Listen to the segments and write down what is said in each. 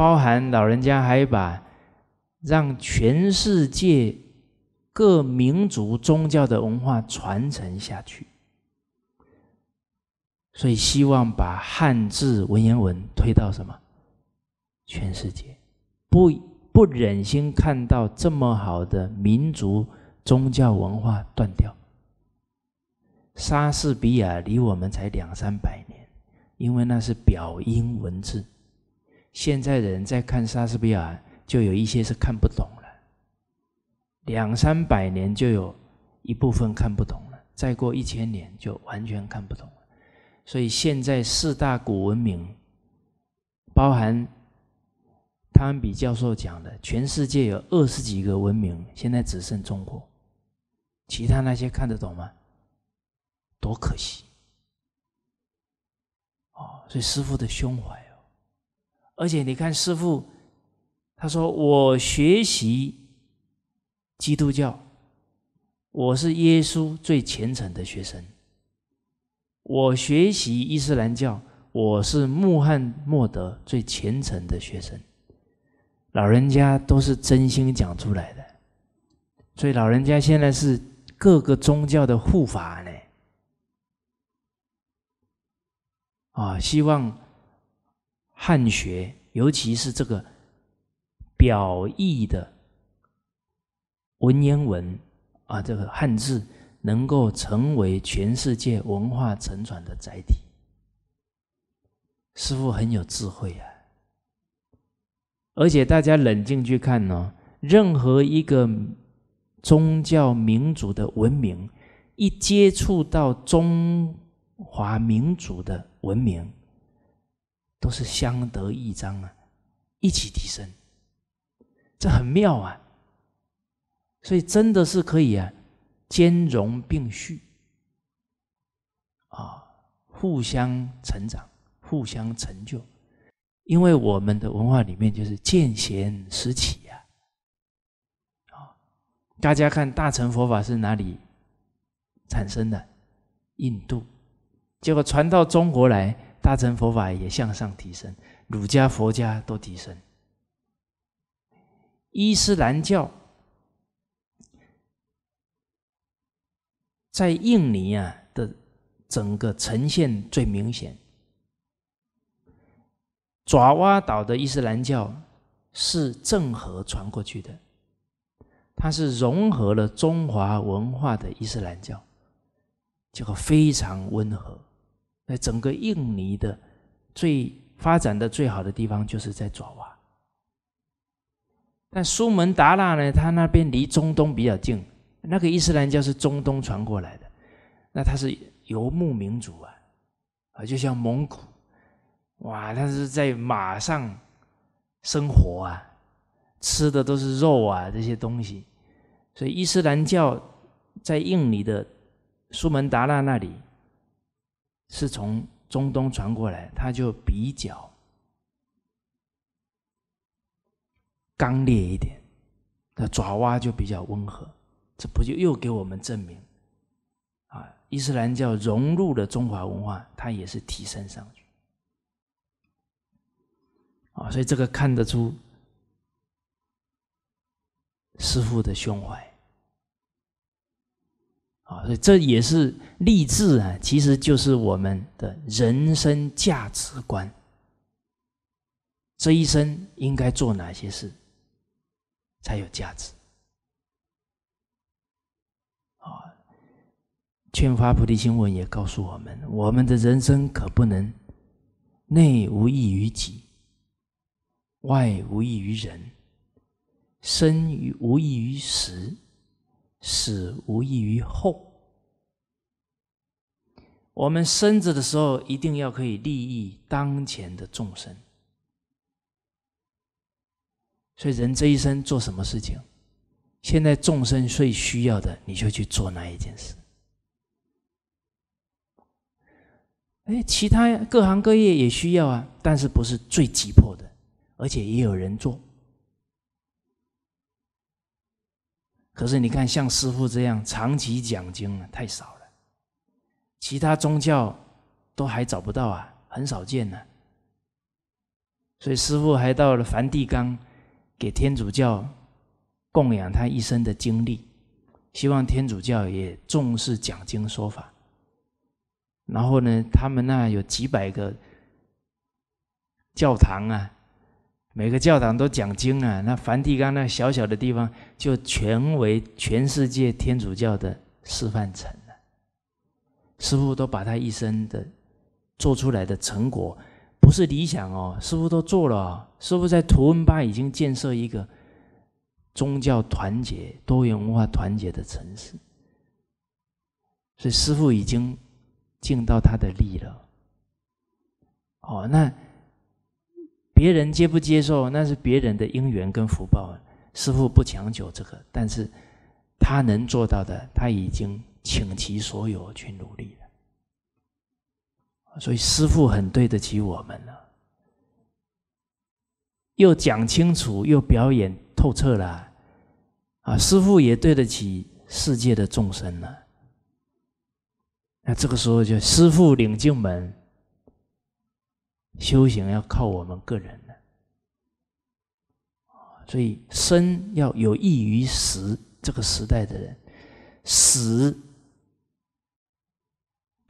包含老人家还把让全世界各民族宗教的文化传承下去，所以希望把汉字文言文推到什么？全世界不不忍心看到这么好的民族宗教文化断掉。莎士比亚离我们才两三百年，因为那是表音文字。现在人在看莎士比亚，就有一些是看不懂了。两三百年就有一部分看不懂了，再过一千年就完全看不懂了。所以现在四大古文明，包含汤恩比教授讲的，全世界有二十几个文明，现在只剩中国，其他那些看得懂吗？多可惜！哦，所以师傅的胸怀。而且你看，师傅他说：“我学习基督教，我是耶稣最虔诚的学生。我学习伊斯兰教，我是穆罕默德最虔诚的学生。”老人家都是真心讲出来的，所以老人家现在是各个宗教的护法呢。啊，希望。汉学，尤其是这个表意的文言文啊，这个汉字能够成为全世界文化沉传的载体。师傅很有智慧啊！而且大家冷静去看呢，任何一个宗教民族的文明，一接触到中华民族的文明。都是相得益彰啊，一起提升，这很妙啊！所以真的是可以啊，兼容并蓄，啊，互相成长，互相成就，因为我们的文化里面就是见贤思齐呀。啊，大家看大乘佛法是哪里产生的？印度，结果传到中国来。大乘佛法也向上提升，儒家、佛家都提升。伊斯兰教在印尼啊的整个呈现最明显。爪哇岛的伊斯兰教是郑和传过去的，它是融合了中华文化的伊斯兰教，结果非常温和。在整个印尼的最发展的最好的地方就是在爪哇，但苏门答腊呢，它那边离中东比较近，那个伊斯兰教是中东传过来的，那它是游牧民族啊，啊就像蒙古，哇，它是在马上生活啊，吃的都是肉啊这些东西，所以伊斯兰教在印尼的苏门答腊那里。是从中东传过来，它就比较刚烈一点，那爪哇就比较温和，这不就又给我们证明啊？伊斯兰教融入了中华文化，它也是提升上去啊！所以这个看得出师傅的胸怀。啊，所以这也是励志啊，其实就是我们的人生价值观。这一生应该做哪些事，才有价值？啊，劝发菩提心文》也告诉我们，我们的人生可不能内无益于己，外无益于人，身与无益于时。死无异于后，我们生子的时候一定要可以利益当前的众生。所以人这一生做什么事情，现在众生最需要的，你就去做那一件事。哎，其他各行各业也需要啊，但是不是最急迫的，而且也有人做。可是你看，像师父这样长期讲经的太少了，其他宗教都还找不到啊，很少见呢。所以师父还到了梵蒂冈，给天主教供养他一生的经历，希望天主教也重视讲经说法。然后呢，他们那有几百个教堂啊。每个教堂都讲经啊，那梵蒂冈那小小的地方就全为全世界天主教的示范城了。师傅都把他一生的做出来的成果，不是理想哦，师傅都做了。师傅在图恩巴已经建设一个宗教团结、多元文化团结的城市，所以师傅已经尽到他的力了。哦，那。别人接不接受，那是别人的因缘跟福报。师傅不强求这个，但是他能做到的，他已经倾其所有去努力了。所以师傅很对得起我们了，又讲清楚，又表演透彻了，啊，师傅也对得起世界的众生了。那这个时候就师傅领进门。修行要靠我们个人的，所以生要有益于时这个时代的人，死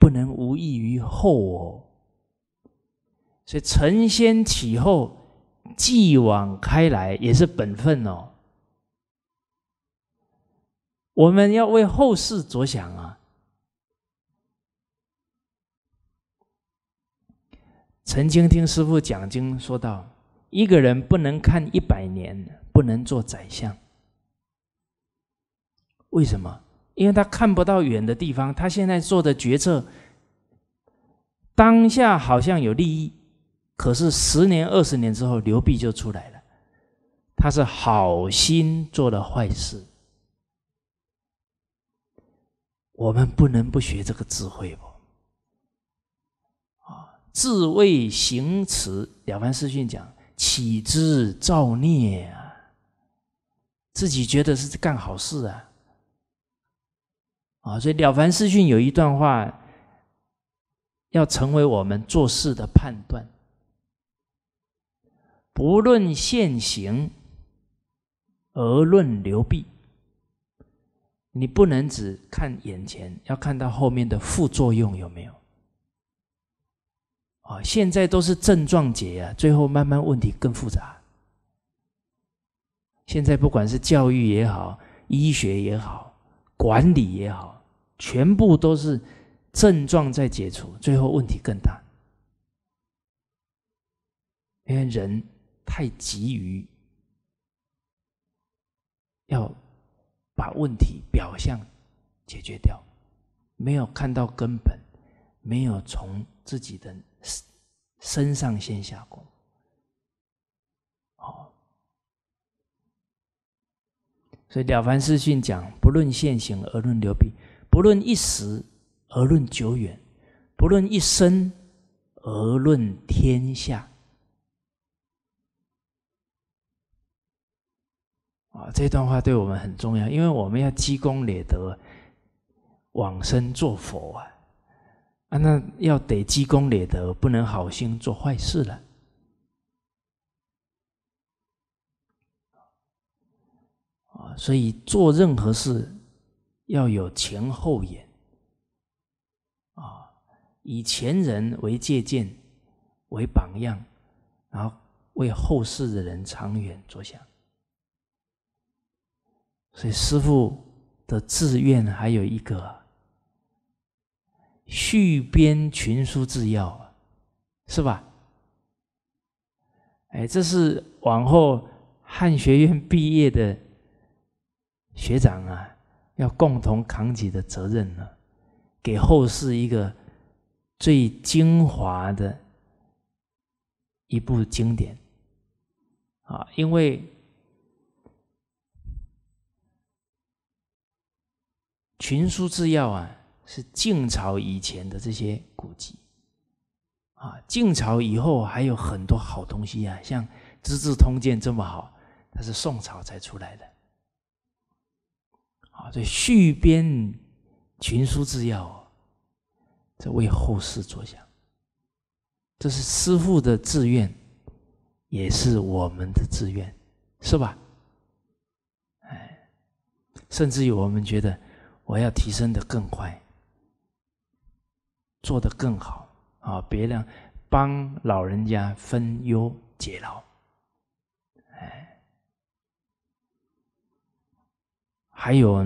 不能无益于后哦。所以承先启后，继往开来也是本分哦。我们要为后世着想啊。曾经听师傅讲经，说道：“一个人不能看一百年，不能做宰相。为什么？因为他看不到远的地方，他现在做的决策，当下好像有利益，可是十年、二十年之后，流弊就出来了。他是好心做了坏事，我们不能不学这个智慧吧。自谓行持，《了凡四训》讲，岂知造孽啊？自己觉得是干好事啊，啊，所以《了凡四训》有一段话，要成为我们做事的判断。不论现行，而论流弊，你不能只看眼前，要看到后面的副作用有没有。啊，现在都是症状解啊，最后慢慢问题更复杂。现在不管是教育也好，医学也好，管理也好，全部都是症状在解除，最后问题更大。因为人太急于要把问题表象解决掉，没有看到根本，没有从自己的。身身上先下功，好。所以了凡四训讲，不论现行而论流弊，不论一时而论久远，不论一生而论天下。啊，这段话对我们很重要，因为我们要积功累德，往生做佛啊。啊，那要得积功累德，不能好心做坏事了。啊，所以做任何事要有前后眼，啊，以前人为借鉴、为榜样，然后为后世的人长远着想。所以师傅的志愿还有一个。续编群书制药，啊，是吧？哎，这是往后汉学院毕业的学长啊，要共同扛起的责任呢，给后世一个最精华的一部经典啊！因为群书制药啊。是晋朝以前的这些古籍啊，晋朝以后还有很多好东西啊，像《资治通鉴》这么好，它是宋朝才出来的。好，这续编群书志要，这为后世着想，这是师傅的志愿，也是我们的志愿，是吧？哎，甚至于我们觉得我要提升的更快。做得更好啊！别人帮老人家分忧解劳，哎，还有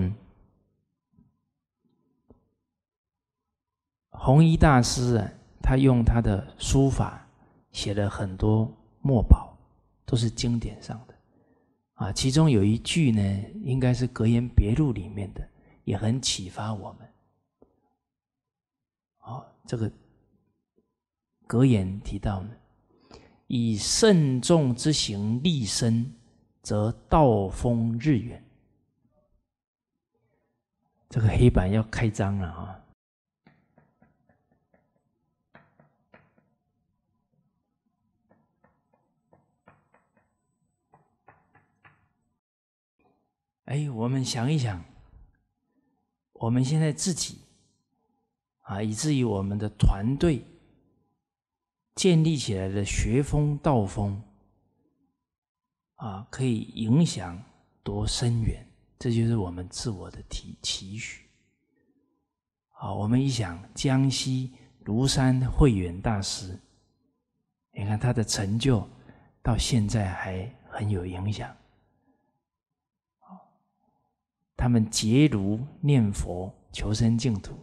红衣大师，啊，他用他的书法写了很多墨宝，都是经典上的啊。其中有一句呢，应该是《格言别录》里面的，也很启发我们。这个格言提到：“以慎重之行立身，则道丰日远。”这个黑板要开张了啊！哎，我们想一想，我们现在自己。啊，以至于我们的团队建立起来的学风道风啊，可以影响多深远，这就是我们自我的体期许。好，我们一想江西庐山慧远大师，你看他的成就到现在还很有影响。他们结庐念佛，求生净土。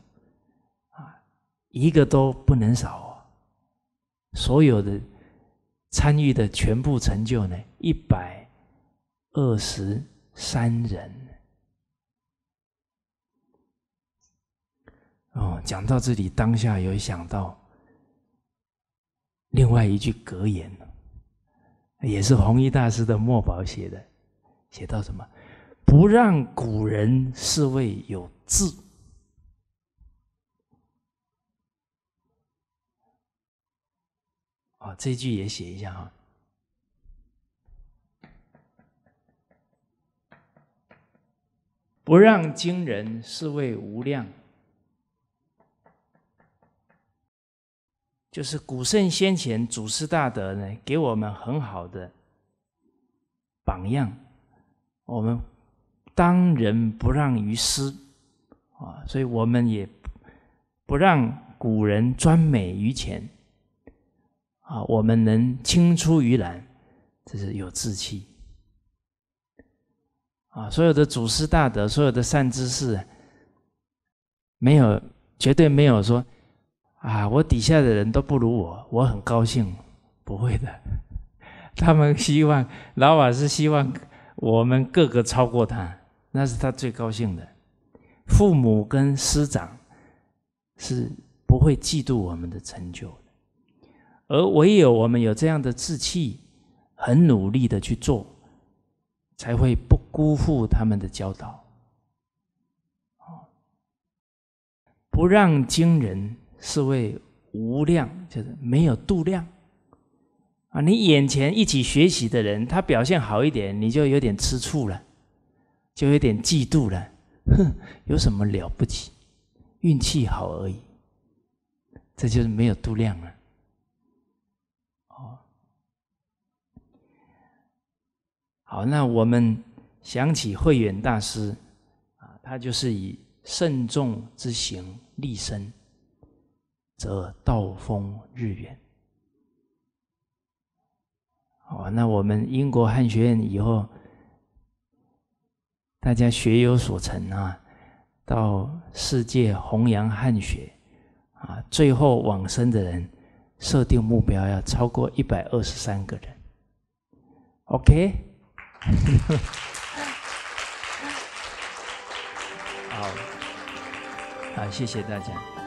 一个都不能少哦，所有的参与的全部成就呢，一百二十三人。哦，讲到这里，当下有想到另外一句格言，也是弘一大师的墨宝写的，写到什么？不让古人是为有志。啊，这句也写一下哈。不让今人是为无量，就是古圣先贤、祖师大德呢，给我们很好的榜样。我们当仁不让于师啊，所以我们也不不让古人专美于前。啊，我们能青出于蓝，这是有志气。啊，所有的祖师大德，所有的善知识，没有绝对没有说，啊，我底下的人都不如我，我很高兴，不会的。他们希望，老法师希望我们个个超过他，那是他最高兴的。父母跟师长是不会嫉妒我们的成就。而唯有我们有这样的志气，很努力的去做，才会不辜负他们的教导。不让惊人是谓无量，就是没有度量。啊，你眼前一起学习的人，他表现好一点，你就有点吃醋了，就有点嫉妒了。哼，有什么了不起？运气好而已。这就是没有度量了。好，那我们想起慧远大师啊，他就是以慎重之行立身，则道丰日远。好，那我们英国汉学院以后，大家学有所成啊，到世界弘扬汉学啊，最后往生的人设定目标要超过一百二十三个人。OK。好，好，谢谢大家。